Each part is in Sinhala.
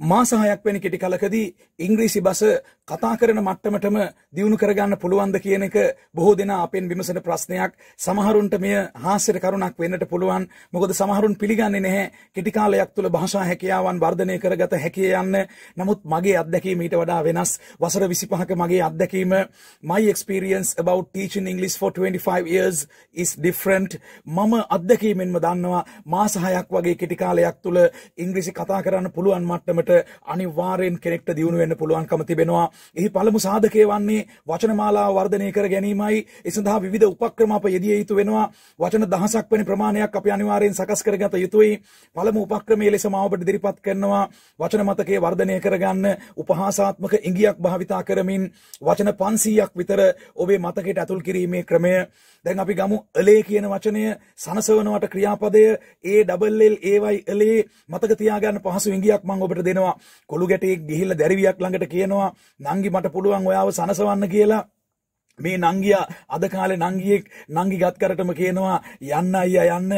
මාසහයක් වෙන කෙටි කලකදී ඉංග්‍රීසි බස කතා කරන මට්ටමටම දියුණු කරගන්න පුළුවන්ද කියන එක බොහෝ දෙනා අපෙන් විමසන ප්‍රශ්නයක් සමහරුන්ට මෙය හාස්‍යර කරුණක් වෙන්නට පුළුවන් මොකද සමහරුන් පිළිගන්නේ නැහැ කෙටි කාලයක් තුළ භාෂා හැකියාවන් වර්ධනය කරගත හැකිය යන්න නමුත් මගේ අත්දැකීම ඊට වඩා වෙනස් වසර 25ක මගේ අත්දැකීම my experience about teaching english for 25 years is different මම අත්දැකීමෙන්ම දන්නවා මාස හයක් වගේ කෙටි කාලයක් තුළ ඉංග්‍රීසි කතා කරන්න පුළුවන් මට්ටමට දියුණුවට අනිවාර්යෙන් කෙනෙක්ට දියුණු වෙන්න පුළුවන්කම තිබෙනවා. එහි පළමු සාධකය වන්නේ වචනමාලාව වර්ධනය කර ගැනීමයි. ඒ සඳහා විවිධ උපක්‍රම අප යෙදිය යුතු වෙනවා. වචන දහසක් වැනි ප්‍රමාණයක් අපි අනිවාර්යෙන් සකස් කරගත යුතුයි. පළමු උපක්‍රමයේ ලෙස මා ඔබට ඉදිරිපත් කරනවා වචන මතකයේ වර්ධනය කරගන්න උපහාසාත්මක ඉඟියක් භාවිතා කරමින් වචන 500ක් විතර ඔබේ මතකයට ඇතුල් කිරීමේ ක්‍රමය. දැන් අපි ගමු "ලේ" කියන වචනය සනසවනවට ක්‍රියාපදය A double L A Y "ලේ" මතක තියාගන්න පහසු ඉඟියක් මම ඔබට දෙන්න වෙනවා කොළු ගැටෙක් ගිහිල්ලා දැරිවියක් ළඟට කියනවා නංගි මට පුළුවන් ඔයාව සනසවන්න කියලා මේ නංගියා අද කාලේ නංගියෙක් නංගි ගත් කරටම කියනවා යන්න අයියා යන්න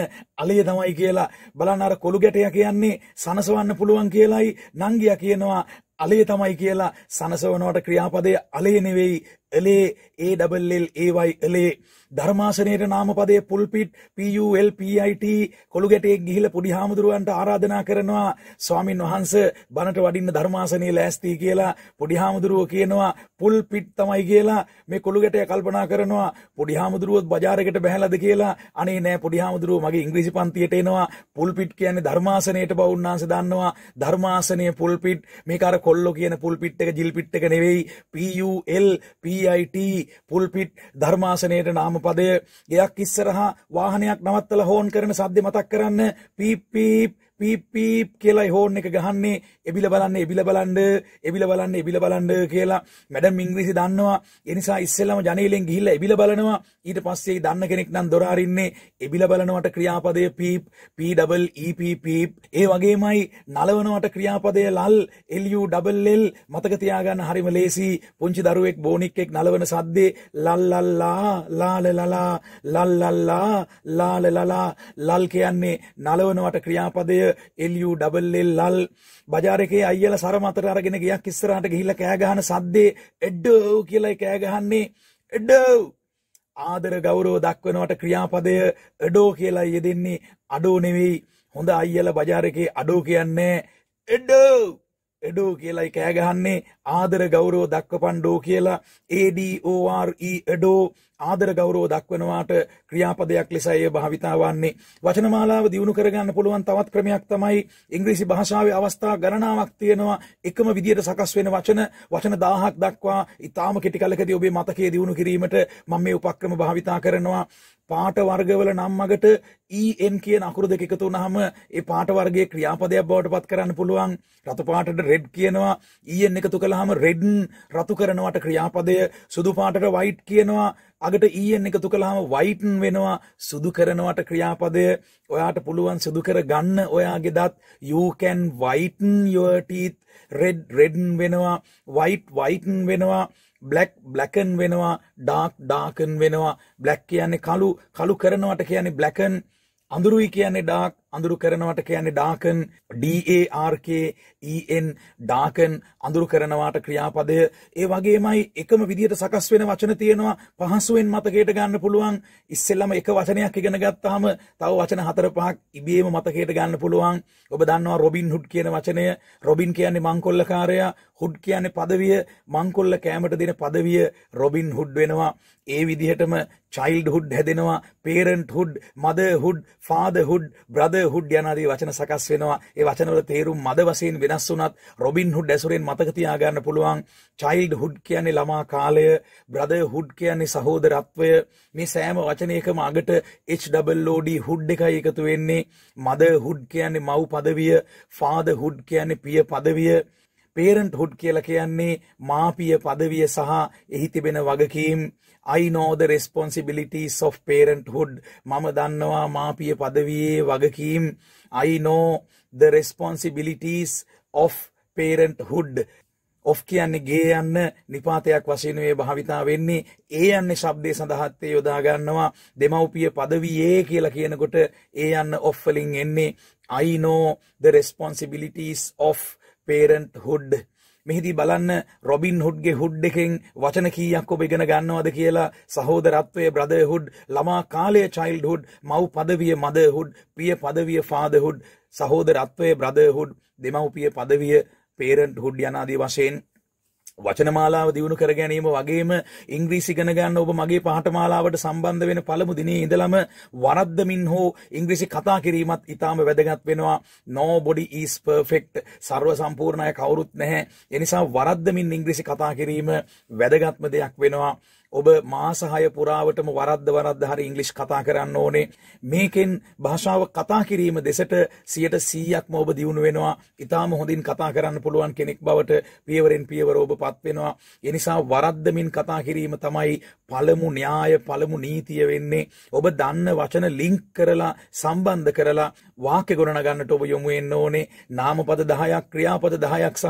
අලිය තමයි කියලා බලන්න අර කොළු ගැටය කියන්නේ සනසවන්න පුළුවන් කියලායි නංගියා කියනවා අලේ තමයි කියලා සනසවනවට ක්‍රියාපදය අලේ නෙවෙයි එලේ ඒ ඩබල් එල් ඒවයි එලේ ධර්මාසනයට නාමපදේ පුල්පිට් PULPIT කොළු ගැටේ ගිහිල පොඩි හාමුදුරුවන්ට ආරාධනා කරනවා ස්වාමින් වහන්ස බණට වඩින්න ධර්මාසනය ලෑස්ති කියලා පොඩි හාමුදුරුව කියනවා පුල්පිට් තමයි කියලා මේ කොළු ගැටය කල්පනා කරනවා පොඩි හාමුදුරුවොත් බජාරකට බැහැලද කියලා අනේ නෑ පොඩි හාමුදුරුව මගේ ඉංග්‍රීසි පන්තියට එනවා පුල්පිට් කියන්නේ ධර්මාසනයට බව උන්වහන්සේ දන්නවා ධර්මාසනය පුල්පිට් මේක අර කොල්ලෝ කියන පුල්පිට් එක ජිල්පිට් එක නෙවෙයි PULPIT පුල්පිට් ධර්මාසනයට නාම පදය ගෙයක් ඉස්සරහා වාහනයක් නවත්තල හෝන් කරන සද්‍ය මතක් කරන්න පීපීප් පීප් පීප් කියලා හෝන් එක ගහන්නේ එබිල බලන්න එබිල බලන්න එබිල බලන්න එබිල බලන්න කියලා මැඩම් ඉංග්‍රීසි දන්නවා ඒ නිසා ඉස්සෙල්ලාම ජනේලෙන් ගිහිල්ලා එබිල බලනවා ඊට පස්සේ දන්න කෙනෙක් නම් දොර අරින්නේ එබිල බලනවට ක්‍රියාපදය පීප් p double e p පීප් ඒ වගේමයි නලවනවට ක්‍රියාපදය ලල් l u double l මතක තියාගන්න හරිම ලේසි පුංචි දරුවෙක් බෝනික් එක් නලවන සද්දේ ලල් ලල්ලා ලාලලලා ලල්ලල්ලා ලාලලලා ලල් කියන්නේ නලවනවට ක්‍රියාපදය එල්යු ඩබල් එල් ලල් බජාර එකේ අයියලා සරම අතර අරගෙන ගියක් ඉස්සරහට ගිහිල්ලා කෑ ගහන සද්දේ එඩ්ඩෝ කියලා කෑ ගහන්නේ එඩ්ඩෝ ආදර ගෞරව දක්වනවට ක්‍රියාපදය එඩෝ කියලා යෙදෙන්නේ අඩෝ නෙවෙයි හොඳ අයියලා බජාර එකේ අඩෝ කියන්නේ එඩ්ඩෝ එඩෝ කියලයි කෑගහන්නේ ආදර ගෞරෝ දක්වපන්්ඩෝ කියලා ADORE එඩෝ ආදර ගෞරෝ දක්වනවාට ක්‍රියාපදයක් ලෙස එය භාවිතාවන්නේ වචනමාලාව දියුණු කරගන්න පුළුවන් තවත් ක්‍රමයක් තමයි ඉංග්‍රීසි භාෂාවේ අවස්ථා ගණනාවක් තියෙනවා එකම විදියට සකස් වෙන වචන වචන 1000ක් දක්වා ඊටාම කෙටි කලකදී ඔබේ මතකයේ දියුණු කිරීමට මම මේ උපක්‍රම භාවිතා කරනවා පාට වර්ගවල නම් මගට EN කියන අකුරු දෙක එකතු වුනහම ඒ පාට වර්ගයේ ක්‍රියාපදයක් බවට පත් කරන්න පුළුවන් රතු පාටට red කියනවා EN එකතු කළාම red රතු කරනවට ක්‍රියාපදය සුදු පාටට white කියනවා අගට ඊයෙන් එකතු කළාම වයිටන් වෙනවා සුදු කරනවට ක්‍රියාපදය ඔයාට පුළුවන් සුදු කර ගන්න ඔයාගේ දත් යූකැන් වයිටන් යටීත් රෙඩ් රෙඩන් වෙනවා වයිට් වයිටන් වෙනවා බ්ලක් බ්ලකන් වෙනවා ඩාක් ඩාකන් වෙනවා බ්ලක් කියන්නේ කලු කලු කරනවට කියන්නේ බ්ලකන් අඳුරුයි කියන්නේ ඩාක් අඳුරු කරනවට කියන්නේ ඩාකන් DARKEN ඩාකන් අඳුරු කරනවාට ක්‍රියාපදය ඒ වගේමයි එකම විදිහට සකස් වෙන වචන තියෙනවා පහසුවෙන් මතකයට ගන්න පුළුවන් ඉස්සෙල්ලම එක වචනයක් ඉගෙන ගත්තාම තව වචන හතර පහක් ඉබේම මතකයට ගන්න පුළුවන් ඔබ දන්නවා රොබින් හුඩ් කියන වචනය රොබින් කියන්නේ මංකොල්ලකාරයා හුඩ් කියන්නේ පදවිය මංකොල්ල කෑමට දෙන පදවිය රොබින් හුඩ් වෙනවා ඒ විදිහටම චයිල්ඩ් හුඩ් හැදෙනවා parenthood motherhood fatherhood brother මද හුඩ් යනාදී වචන සකස් වෙනවා ඒ වචනවල තේරුම් මද වශයෙන් වෙනස් වුණත් රොබින් හුඩ් ඇසුරෙන් මතක තියාගන්න පුළුවන් චයිල්ඩ් හුඩ් කියන්නේ ළමා කාලය බ්‍රදර් හුඩ් කියන්නේ සහෝදරත්වය මේ සෑම වචනයකම අගට HWD හුඩ් එකයි එකතු වෙන්නේ මද හුඩ් කියන්නේ මව් පදවිය ෆාදර් හුඩ් කියන්නේ පිය පදවිය පේරන්ට් හුඩ් කියල කියන්නේ මාපිය පදවිය සහ එහි තිබෙන වගකීම් අයිනෝද රෙස්පොන්සිබිලිටි සොෆ් පේරන්ට් හුඩ් මම දන්නවා මාපිය පදවයේ වගකීම් අයිනෝ ද responsibilities of parenthood of කියන්නේ ගේ යන්න නිපාතයක් වශයනුවේ භාවිතා වෙන්නේ ඒ යන්න ශබ්දය සඳහත්තේ යොදාගන්නවා දෙමව්පිය පදවයේ කියලා කියනකොට ඒ යන්න ඔෆ්ෆලින් එන්නේ අයිනෝ ද රෙස්පොන්සිබිලිටස් of පේරන්ට් හුඩ් මෙහිදී බලන්න රොබින් හුඩ්ගේ හුඩ් එකෙන් වචන කීයක් ඔබ ඉගෙන ගන්නවද කියලා සහෝදරත්වය බ්‍රදර්හුඩ් ළමා කාලය චයිල්ඩ්හුඩ් මව් පදවිය මදර්හුඩ් පිය පදවිය ෆාදර්හුඩ් සහෝදරත්වය බ්‍රදර්හුඩ් දෙමව්පිය පදවිය පේරන්ට් හුඩ් යනාදී වශයෙන් වචනමාලාව දියුණු කර ගැනීම වගේම ඉංග්‍රීසි ඉගෙන ගන්න ඔබ මගේ පාඨමාලාවට සම්බන්ධ වෙන පළමු දිනේ ඉඳලම වරද්දමින් හෝ ඉංග්‍රීසි කතා කිරීමත් ඊටාම වැදගත් වෙනවා nobody is perfect ਸਰව සම්පූර්ණය කවුරුත් නැහැ ඒ නිසා වරද්දමින් ඉංග්‍රීසි කතා කිරීම වැදගත්ම දෙයක් වෙනවා ඔබ මාසහය පුරාවටම වරද්ද වරද්ද හරි ඉංග්ලිෂ් කතා කරන්න ඕනේ මේකෙන් භාෂාව කතා කිරීම දෙසට සියට සීයක්ම ඔබ දියුණු වෙනවා ඉතාම හොඳින් කතා කරන්න පුළුවන් කෙනෙක් බවට පියවරෙන් පියවර ඔබ පත්වෙනවා එනිසා වරද්දමින් කතා කිරීම තමයි පළමු න්‍යාය පළමු නීතිය වෙන්නේ ඔබ දන්න වචන ලිංක් කරලා සම්බන්ධ කරලා වාක්‍ය ගොඩනගන්නට ඔබ යොමු වෙන්න ඕනේ නාමපද 10ක් ක්‍රියාපද 10ක් සහ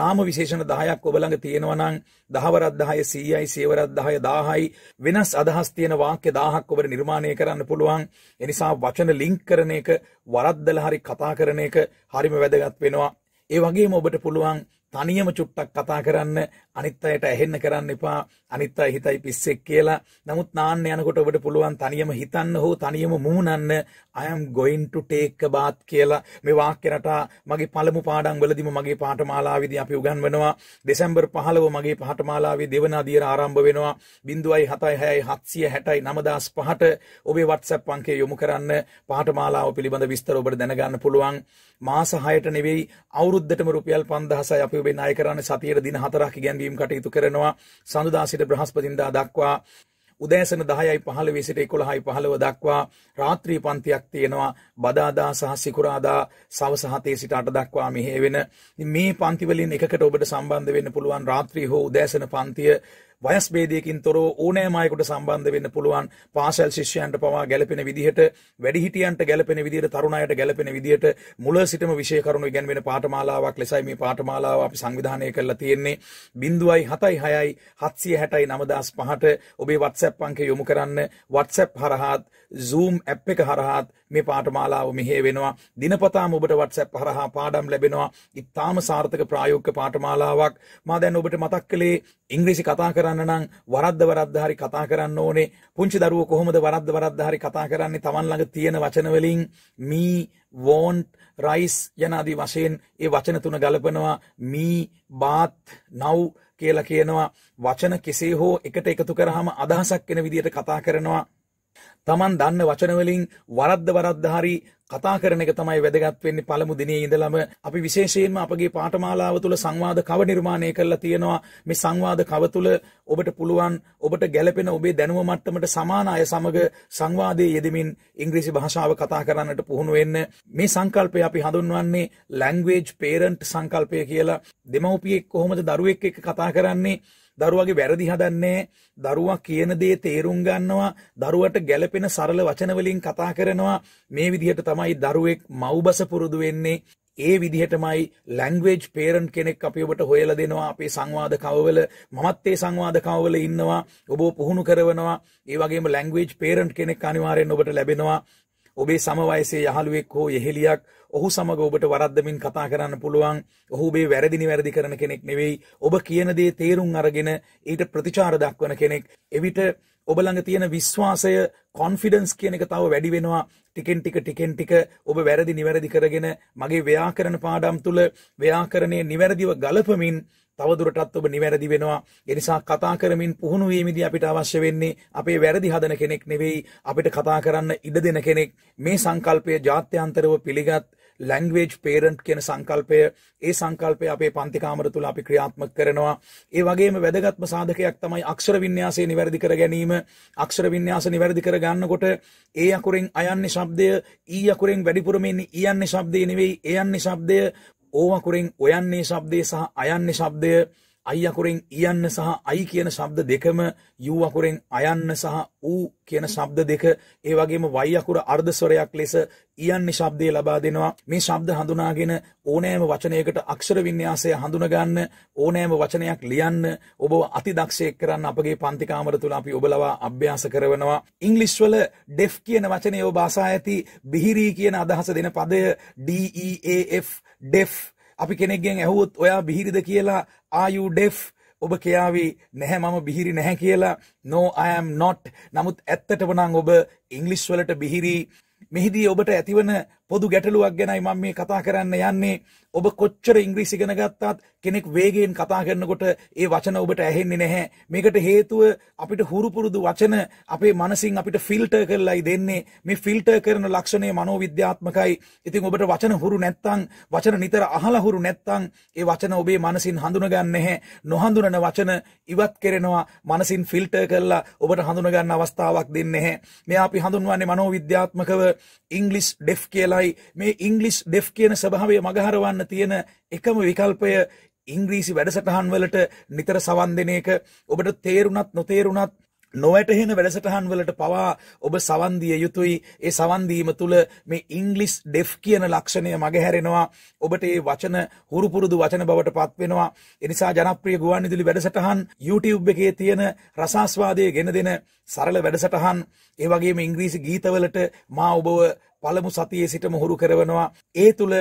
නාම විශේෂණ 10ක් ඔබ ළඟ තියෙනවා නම් දහවරක් 10 100යි සේවරක් 10 අර්ථය දාහයි වෙනස් අදහස් තියෙන වාක්‍ය දාහක් ඔබට නිර්මාණය කරන්න පුළුවන් එනිසා වචන ලිංක් කරන එක වරද්දල හරි කතා කරන එක හරිම වැදගත් වෙනවා ඒ වගේම ඔබට පුළුවන් තනියම චුට්ටක් කතා කරන්න අනිත් අයට ඇහෙන්න කරන්න එපා අනිත් අය හිතයි පිස්සෙක් කියලා. නමුත් නාන්න යනකොට ඔබට පුළුවන් තනියම හිතන්න හෝ තනියම මූණන්න I am going to take a bath කියලා මේ වාක්‍ය රටා මගේ පළමු පාඩම් වලදීම මගේ පාඨමාලාවේදී අපි උගන්වනවා. දෙසැම්බර් 15 මගේ පාඨමාලාවේ දෙවන අදියර ආරම්භ වෙනවා. 0.76676095ට ඔබේ WhatsApp අංකය යොමු කරන්න පාඨමාලාව පිළිබඳ විස්තර ඔබට දැනගන්න පුළුවන්. මාස 6ට නෙවෙයි අවුරුද්දටම රුපියල් 5000යි අපි ඔබේ ණය කරන්නේ සතියේ දින 4ක් ඉගැන්වීම කිරීම් කටයුතු කරනවා සඳුදා සිට බ්‍රහස්පතින්දා දක්වා උදෑසන දහයයි පහළවේ සිට එකොළහයි පහළව දක්වා රාත්‍රී පන්තියක් තියෙනවා බදාදා සහ සිකුරාදා සවසහතේ සිට අට දක්වා මෙහේ වෙන මේ පන්තිවලින් එකට ඔබට සම්බන්ධ වෙන්න පුළුවන් රාත්‍රී හෝ උදෑසන පන්තිය වයස් බේදයකින් තොරව ඕනෑම අයෙකුට සම්බන්ධ වෙන්න පුළුවන් පාසල් ශිෂ්‍යයන්ට පවා ගැළපෙන විදිහට වැඩිහිටියන්ට ගැළපෙන විදිහට තරුණ අයට ගැළපෙන විදිහට මුල සිටම විෂය කරුණු ඉගෙනවෙන පාඨමාලාවක් ලෙසයි මේ පාඨමාලාව අපි සංවිධානය කරලා තියෙන්නේ 0.76යි 769.5ට ඔබේ WhatsApp අංකය යොමු කරන්න WhatsApp හරහාත් Zoom app එක හරහාත් මේ පාඨමාලාව මෙහෙය වෙනවා දිනපතාම ඔබට WhatsApp හරහා පාඩම් ලැබෙනවා ඉතාම සාර්ථක ප්‍රායෝගික පාඨමාලාවක් මා දැන් ඔබට මතක් කළේ ඉංග්‍රීසි කතා කරන්න කරන්න නම් වරද්ද වරද්ද හරි කතා කරන්න ඕනේ. පුංචි දරුවෝ කොහොමද වරද්ද වරද්ද හරි කතා කරන්නේ? Taman ළඟ තියෙන වචන වලින් me want rice යන ආදී වශයෙන් ඒ වචන තුන ගලපනවා. me bath now කියලා කියනවා. වචන කෙසේ හෝ එකට එකතු කරාම අදහසක් වෙන විදිහට කතා කරනවා. තමන් දන්න වචනවලින් වරද්ද වරද්ද හරි කතා කරන එක තමයි වැදගත් වෙන්නේ පළමු දිනේ ඉඳලම අපි විශේෂයෙන්ම අපගේ පාඨමාලාව තුළ සංවාද කව නිර්මාණය කරලා තියෙනවා මේ සංවාද කව තුළ ඔබට පුළුවන් ඔබට ගැළපෙන ඔබේ දැනුම මට්ටමට සමාන අය සමග සංවාදයේ යෙදෙමින් ඉංග්‍රීසි භාෂාව කතා කරන්නට පුහුණු වෙන්න මේ සංකල්පය අපි හඳුන්වන්නේ ලැන්ග්වේජ් පේරන්ට් සංකල්පය කියලා දෙමව්පියෙක් කොහොමද දරුවෙක් එක්ක කතා කරන්නේ දරුවගේ වැරදි හදන්නේ දරුවා කියන දේ තේරුම් ගන්නවා දරුවට ගැළපෙන සරල වචනවලින් කතා කරනවා මේ විදිහට තමයි දරුවෙක් මව්බස පුරුදු වෙන්නේ ඒ විදිහටමයි ලැංගවේජ් පේරන් කෙනෙක් අපි ඔබට හොයල දෙනවා අපේ සංවාධ කවවල මත්තේ සංවාධ කවවල ඉන්නවා ඔබෝ පුහුණු කරනවා ඒවගේ ලැංගවේජ් පේරන්් කෙනෙක් අනිවාරයෙන් ඔබට ලැබෙනවා ඔබේ සමවයසේ යහළුවෙක් හෝ යෙහෙලියක් ඔහු සමඟ ඔබට වරද්දමින් කතා කරන්න පුළුවන් ඔහුබේ වැරදිනි වැරදි කරන කෙනෙක් නෙවෙයි ඔබ කියන දේ තේරුම් අරගෙන ඊට ප්‍රතිචාර දක්වන කෙනෙක් එවිට ඔබළඟ තියෙන විශ්වාසය කොන්ෆිඩන්ස් කියන එක තව වැඩි වෙනවා ටිකෙන් ටික ටිකෙන් ටික ඔබ වැරදි නිවැරදි කරගෙන මගේ ව්‍යාකරණ පාඩම් තුළ ව්‍යාකරණය නිවැරදිව ගලපමින් තවදුරටත් ඔබ නිවැරදි වෙනවා. ඒ නිසා කතා කරමින් පුහුණු වීමදී අපිට අවශ්‍ය වෙන්නේ අපේ වැරදි හදන කෙනෙක් නෙවෙයි අපිට කතා කරන්න ඉඩ දෙන කෙනෙක්. මේ සංකල්පය ජාත්‍යන්තරව පිළිගත් ලැංගවේජ් පේරන්ට් කියන සංකල්පය ඒ සංකල්පය අපේ පන්තිකාමර තුළ අපි ක්‍රියාත්මක කරනවා ඒ වගේම වැදගත්ම සාධකයක් තමයි අක්ෂර වින්‍යාසය නිවැරදි කර ගැනීම අක්ෂර වින්‍යාස නිවැරදි කර ගන්නකොට ඒ අකුරෙන් අයන්නේ ශබ්දය ඊ අකුරෙන් වැඩිපුරම ඉන්නේ ඊයන්නේ ශබ්දය නෙවෙයි ඒ යන්නේ ශබ්දය ඕවකුරෙන් ඔයන්නේ ශබ්දය සහ අයන්නේ ශබ්දය අයි අකුරෙන් ඉයන්න සහ අයි කියන ශබ්ද දෙකම යූ අකුරෙන් අයන්න සහ ඌ කියන ශබ්ද දෙක ඒ වගේම වයි අකුර අර්ධ ස්වරයක් ලෙස ඉයන්නේ ශබ්දය ලබා දෙනවා මේ ශබ්ද හඳුනාගෙන ඕනෑම වචනයකට අක්ෂර වින්‍යාසය හඳුන ගන්න ඕනෑම වචනයක් ලියන්න ඔබව අතිදක්ෂයෙක් කරන්න අපගේ පන්ති කාමර තුල අපි ඔබලවා අභ්‍යාස කරනවා ඉංග්‍රීසි වල ඩෙෆ් කියන වචනේ ඔබ භාෂා ඇති බිහිරි කියන අදහස දෙන පදය D E A F deaf අපි කෙනෙක්ගෙන් ඇහුවොත් ඔයා බිහිරිද කියලා ආයු ඩෙෆ් ඔබ කියාවි නැහැ මම බිහිරි නැහැ කියලා නෝ අයම් නොට් නමුත් ඇත්තටම නම් ඔබ ඉංග්ලිෂ් වලට බිහිරි මෙහිදී ඔබට ඇතිවන පොදු ගැටලුවක් ගැනයි මම මේ කතා කරන්න යන්නේ ඔබ කොච්චර ඉංග්‍රීසි ඉගෙන ගත්තත් කෙනෙක් වේගයෙන් කතා කරනකොට ඒ වචන ඔබට ඇහෙන්නේ නැහැ මේකට හේතුව අපිට හුරු පුරුදු වචන අපේ මනසින් අපිට ෆිල්ටර් කරලායි දෙන්නේ මේ ෆිල්ටර් කරන ලක්ෂණය මනෝවිද්‍යාත්මකයි ඉතින් ඔබට වචන හුරු නැත්තම් වචන නිතර අහලා හුරු නැත්තම් ඒ වචන ඔබේ මනසින් හඳුනගන්නේ නැහැ නොහඳුනන වචන ඉවත් කරනවා මනසින් ෆිල්ටර් කරලා ඔබට හඳුනගන්න අවස්ථාවක් දෙන්නේ නැහැ මේ අපි හඳුන්වන්නේ මනෝවිද්‍යාත්මකව ඉංග්ලිෂ් ඩෙෆ් කියලා වෙලායි මේ ඉංග්ලිස් ඩෙෆ් කියන ස්වභාවය මගහරවන්න තියෙන එකම විකල්පය ඉංග්‍රීසි වැඩසටහන් වලට නිතර සවන් දෙන එක ඔබට තේරුණත් නොතේරුණත් නොවැටහෙන වැඩසටහන් වලට පවා ඔබ සවන්දිය යුතුයි ඒ සවන්දීම තුළ මේ ඉංගලිස් ඩෙෆ් කියන ලක්ෂණය මගහැරෙනවා ඔබට ඒ වචන හුරුපුරුදු වචන බවට පත්වෙනවා එනිසා ජනප්‍රිය ගුවන්විදුලි වැඩසටහන් YouTube එකේ තියෙන රසාස්වාදය ගෙන දෙන සරල වැඩසටහන් ඒ වගේම ඉංග්‍රීසි ගීතවලට මා ඔබව පළමු සතියේ සිටම හුරු කරවනවා ඒ තුළ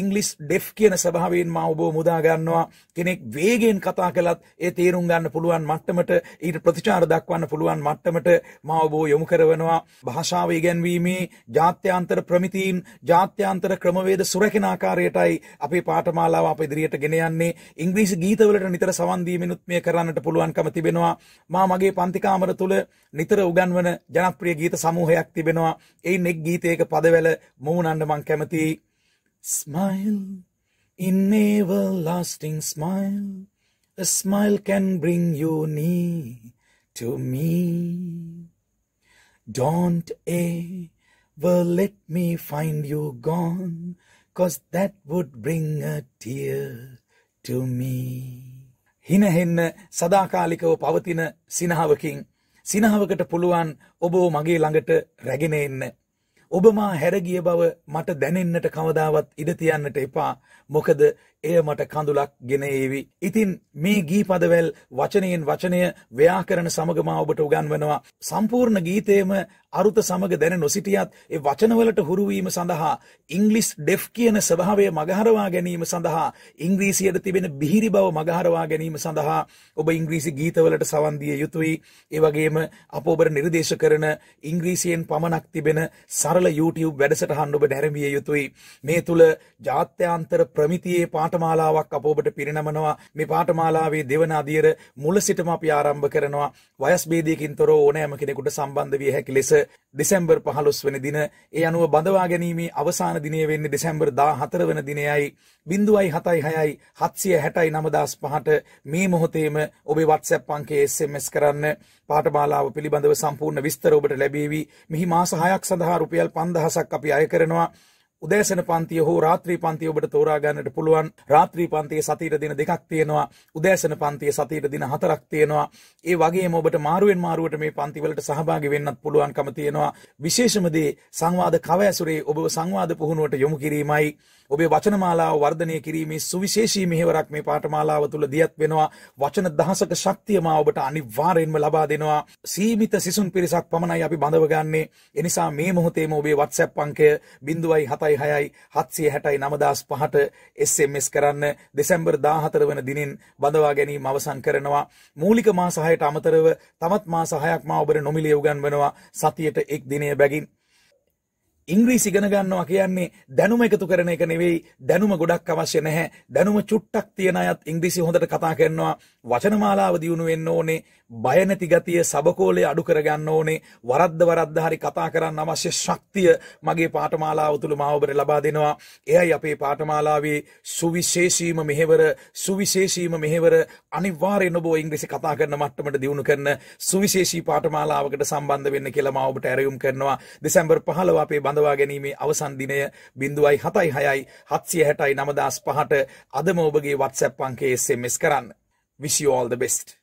ඉංගලිස් ඩෙෆ් කියන සභාවෙන් මා ඔබෝ මුදාගන්නවා කෙනෙක් වේගෙන් කතා කළත් ඒ තේරුම් ගන්න පුළුවන් මට්ටමට ඊට ප්‍රතිචාර දක්වන්න පුළුවන් මට්ටමට මා ඔබෝ යොමු කරවනවා භාෂාව ඉගැන්වීමේ ජාත්‍යන්තර ප්‍රමිතීන් ජාත්‍යන්තර ක්‍රමවේද සුරකින ආකාරයටයි අපේ පාඨමාලාව අප ඉදිරියට ගෙන යන්නේ ඉංග්‍රීසි ගීතවලට නිතර සවන් දීමෙනුත් මේ කරන්නට පුළුවන්කම තිබෙනවා මා මගේ පන්ති කාමර තුල නිතර උගන්වන ජනප්‍රිය ගීත සමූහයක් තිබෙනවා ඒ නෙක් ගීතයක පද හොදවැල මූුණන්ඩ මං කැමති ස්මයිල් ඉන්නේවල්ලාස්ටිං smile A smile can bring you near to me. Don't ever let me find you gone, cause that would bring a tear to me. හිනහෙන්න සදාකාලිකව පවතින සිනහාවකින් සිනහාවකට පුළුවන් ඔබෝ මගේ ළඟට රැගෙන එන්න. ඔබ මා හැරගිය බව මට දැනෙන්නට කවදාවත් ඉඩ තියන්නට එපා. මොකද එය මට කඳුලක් ගෙන ඒවි. ඉතින් මේ ගීපදවැල් වචනයෙන් වචනය ව්‍යාකරන සමගමා ඔබට උගන්වනවා. සම්පූර්ණ ගීතයම අරුත සමග දැන නොසිටියත් ඒ වචනවලට හුරුවීම සඳහා ඉංගලිස් ඩෙෆ් කියන ස්වභාවය මගහරවා ගැනීම සඳහා ඉංග්‍රීසියට තිබෙන බිහිරි බව මගහරවා ගැනීම සඳහා ඔබ ඉංග්‍රීසි ගීතවලට සවන් දිය යුතුයි ඒ වගේම අප ඔබට නිර්දේශ කරන ඉංග්‍රීසියෙන් පමණක් තිබෙන සරල YouTube වැඩසටහන් ඔබ නැරඹිය යුතුයි මේ තුල ජාත්‍යන්තර ප්‍රමිතියේ පාට පාඨමාලාවක් අප ඔබට පිරිනමනවා. මේ පාඨමාලාවේ දෙවන අදියර මුල සිටම අපි ආරම්භ කරනවා. වයස් භේදයකින් තොරව ඕනෑම කෙනෙකුට සම්බන්ධ විය හැකි ලෙස දෙසැම්බර් 15 වෙනි දින ඒ අනුව බඳවා ගැනීමේ අවසාන දිනය වෙන්නේ දෙසැම්බර් 14 වෙනි දිනයයි 0.76යි 769.5ට මේ මොහොතේම ඔබේ WhatsApp අංකයේ SMS කරන්න පාඨමාලාව පිළිබඳව සම්පූර්ණ විස්තර ඔබට ලැබේවි. මෙහි මාස 6ක් සඳහා රුපියල් 5000ක් අපි අය කරනවා. උදෑසන පන්තිය හෝ රාත්‍රී පන්තිය ඔබට තෝරාගන්නට පුළුවන් රාත්‍රී පන්තිය සතීර දින දෙකක් තියෙනවා උදෑසන පන්තිය සතීර දින හතරක් තියෙනවා ඒ වගේම ඔබට මාරුවෙන් මාරුවට මේ පන්තිවලට සහභාගි වෙන්නත් පුළුවන්කම තියෙනවා විශේෂම දේ සංවාද කව ඇසුරේ ඔබව සංවාද පුහුණුවට යොමු කිරීමයි ඔබේ වචනමාලාව වර්ධනය කිරීමේ සුවිශේෂී මෙහෙවරක් මේ පාඨමාලාව තුළ දියත් වෙනවා වචන දහසක ශක්තිය මා ඔබට අනිවාර්යෙන්ම ලබා දෙනවා සීමිත සිසුන් පිරිසක් පමණයි අපි බඳව ගන්නේ එනිසා මේ මොහොතේම ඔබේ WhatsApp අංකය 0.7 හතයි හයයි හත්සිය හැටයි නමදස් පහට එස්සෙම්ස් කරන්න දෙසැම්බර් දාහතර වන දිනින් බඳවා ගැනීම අවසන් කරනවා මූලික මා සහයට අමතරව තමත් මා සහයක් මා ඔබට නොමිලිය උගන්වනවා සතියට එක් දිනය බැගින්. ඉංග්‍රීසි ගණගන්නවා කියන්නේ දැනුම එකතු කරන එක නෙවෙයි දැනුම ගොඩක් අවශ්‍ය නැහැ දැනුම චුට්ටක් තියෙන අයත් ඉංග්‍රීසි හොඳට කතා කරනවා වචනමාලාව දියුණු වෙන්න ඕනේ බය නැති ගතිය සබකෝලේ අඩු කරගන්න ඕනේ වරද්ද වරද්ද හරි කතා කරන්න අවශ්‍ය ශක්තිය මගේ පාඨමාලාව තුළ මා ඔබට ලබා දෙනවා එයයි අපේ පාඨමාලාවේ සුවිශේෂීම මෙහෙවර සුවිශේෂීම මෙහෙවර අනිවාර්යෙන් ඔබ ඉංග්‍රීසි කතා කරන මට්ටමට දියුණු කරන සුවිශේෂී පාඨමාලාවකට සම්බන්ධ වෙන්න කියලා මා ඔබට ඇරයුම් කරනවා දෙසැම්බර් 15 අපේ බඳවා ගැනීමේ අවසන් දිනය 0.76යි 760යි 9005ට අදම ඔබගේ WhatsApp අංකයේ SMS කරන්න wish you all the best